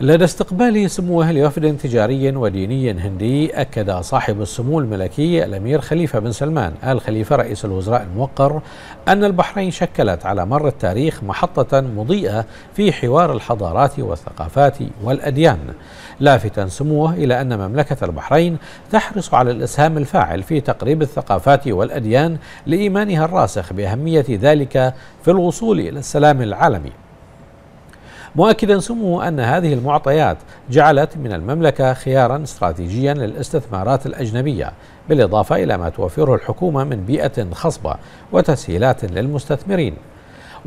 لدى استقبال سموه لوفد تجاري وديني هندي أكد صاحب السمو الملكي الأمير خليفة بن سلمان آل خليفة رئيس الوزراء الموقر أن البحرين شكلت على مر التاريخ محطة مضيئة في حوار الحضارات والثقافات والأديان لافتا سموه إلى أن مملكة البحرين تحرص على الإسهام الفاعل في تقريب الثقافات والأديان لإيمانها الراسخ بأهمية ذلك في الوصول إلى السلام العالمي مؤكدا سمو أن هذه المعطيات جعلت من المملكة خيارا استراتيجيا للاستثمارات الأجنبية بالإضافة إلى ما توفره الحكومة من بيئة خصبة وتسهيلات للمستثمرين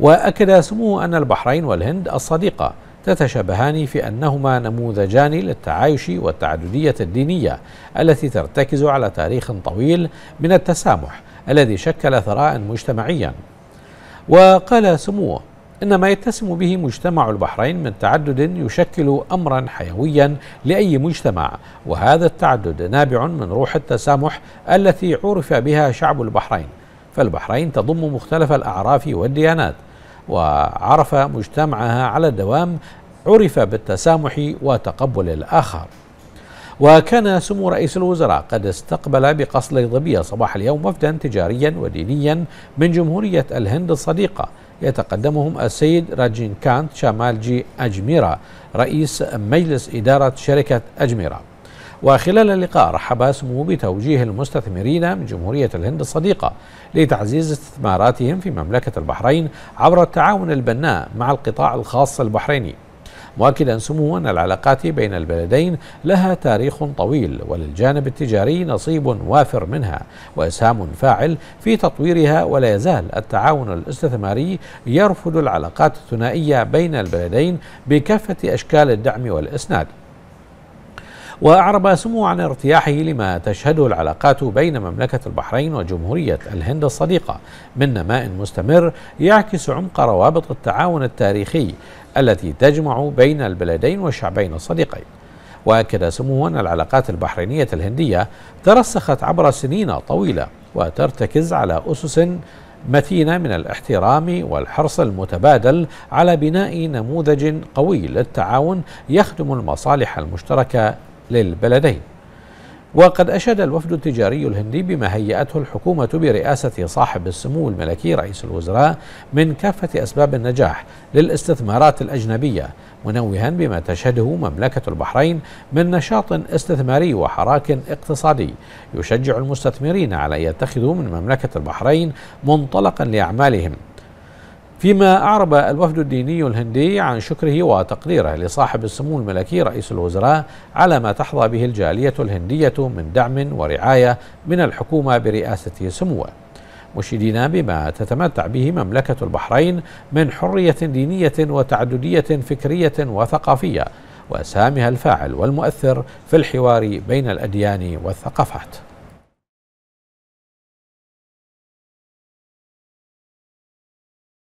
وأكد سمو أن البحرين والهند الصديقة تتشابهان في انهما نموذجان للتعايش والتعدديه الدينيه التي ترتكز على تاريخ طويل من التسامح الذي شكل ثراء مجتمعيا وقال سموه إن ما يتسم به مجتمع البحرين من تعدد يشكل أمرا حيويا لأي مجتمع وهذا التعدد نابع من روح التسامح التي عرف بها شعب البحرين فالبحرين تضم مختلف الأعراف والديانات وعرف مجتمعها على الدوام عرف بالتسامح وتقبل الآخر وكان سمو رئيس الوزراء قد استقبل بقصر ظبية صباح اليوم وفدا تجاريا ودينيا من جمهورية الهند الصديقة يتقدمهم السيد راجين كانت شامالجي أجميرا رئيس مجلس إدارة شركة أجميرا وخلال اللقاء رحب سمو بتوجيه المستثمرين من جمهورية الهند الصديقة لتعزيز استثماراتهم في مملكة البحرين عبر التعاون البناء مع القطاع الخاص البحريني مؤكدا سمو أن العلاقات بين البلدين لها تاريخ طويل وللجانب التجاري نصيب وافر منها وإسهام فاعل في تطويرها ولا يزال التعاون الاستثماري يرفض العلاقات الثنائية بين البلدين بكافة أشكال الدعم والإسناد وأعرب سمو عن ارتياحه لما تشهده العلاقات بين مملكة البحرين وجمهورية الهند الصديقة من نماء مستمر يعكس عمق روابط التعاون التاريخي التي تجمع بين البلدين والشعبين الصديقين وأكد سموه أن العلاقات البحرينية الهندية ترسخت عبر سنين طويلة وترتكز على أسس متينة من الاحترام والحرص المتبادل على بناء نموذج قوي للتعاون يخدم المصالح المشتركة للبلدين وقد أشاد الوفد التجاري الهندي بما هيأته الحكومة برئاسة صاحب السمو الملكي رئيس الوزراء من كافة أسباب النجاح للاستثمارات الأجنبية منوها بما تشهده مملكة البحرين من نشاط استثماري وحراك اقتصادي يشجع المستثمرين على أن يتخذوا من مملكة البحرين منطلقا لأعمالهم فيما أعرب الوفد الديني الهندي عن شكره وتقديره لصاحب السمو الملكي رئيس الوزراء على ما تحظى به الجالية الهندية من دعم ورعاية من الحكومة برئاسة سموه مشيدين بما تتمتع به مملكة البحرين من حرية دينية وتعددية فكرية وثقافية وسامها الفاعل والمؤثر في الحوار بين الأديان والثقافات